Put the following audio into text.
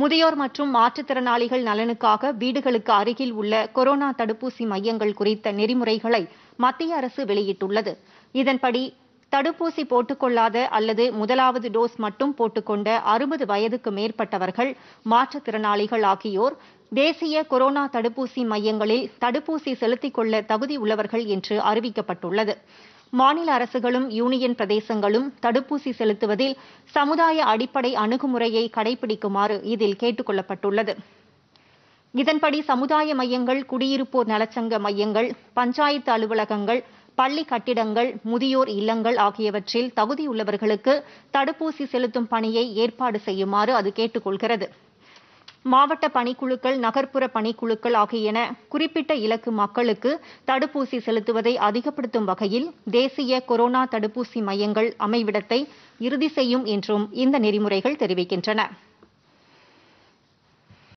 முதியோர் மற்றும் மாற்றுத்திறனாளிகள் நலனுக்காக வீடுகளுக்கு அருகில் உள்ள கொரோனா தடுப்பூசி மையங்கள் குறித்த நெறிமுறைகளை மத்திய அரசு வெளியிட்டுள்ளது இதன்படி தடுப்பூசி போட்டுக்கொள்ளாத அல்லது முதலாவது டோஸ் மட்டும் போட்டுக்கொண்ட அறுபது வயதுக்கு மேற்பட்டவர்கள் மாற்றுத்திறனாளிகள் ஆகியோர் தேசிய கொரோனா தடுப்பூசி மையங்களில் தடுப்பூசி செலுத்திக் கொள்ள தகுதி உள்ளவர்கள் என்று அறிவிக்கப்பட்டுள்ளது மாநில அரசுகளும் யூனியன் பிரதேசங்களும் தடுப்பூசி செலுத்துவதில் சமுதாய அடிப்படை அணுகுமுறையை கடைபிடிக்குமாறு இதில் கேட்டுக் கொள்ளப்பட்டுள்ளது இதன்படி சமுதாய மையங்கள் குடியிருப்போர் நலச்சங்க மையங்கள் பஞ்சாயத்து அலுவலகங்கள் பள்ளி கட்டிடங்கள் முதியோர் இல்லங்கள் ஆகியவற்றில் தகுதியுள்ளவர்களுக்கு தடுப்பூசி செலுத்தும் பணியை ஏற்பாடு செய்யுமாறு அது கேட்டுக் கொள்கிறது மாவட்ட பணிக்குழுக்கள் நகர்ப்புற பணிக்குழுக்கள் ஆகியன குறிப்பிட்ட இலக்கு மக்களுக்கு தடுப்பூசி செலுத்துவதை அதிகப்படுத்தும் வகையில் தேசிய கொரோனா தடுப்பூசி மையங்கள் அமைவிடத்தை இறுதி செய்யும் என்றும் இந்த நெறிமுறைகள் தெரிவிக்கின்றன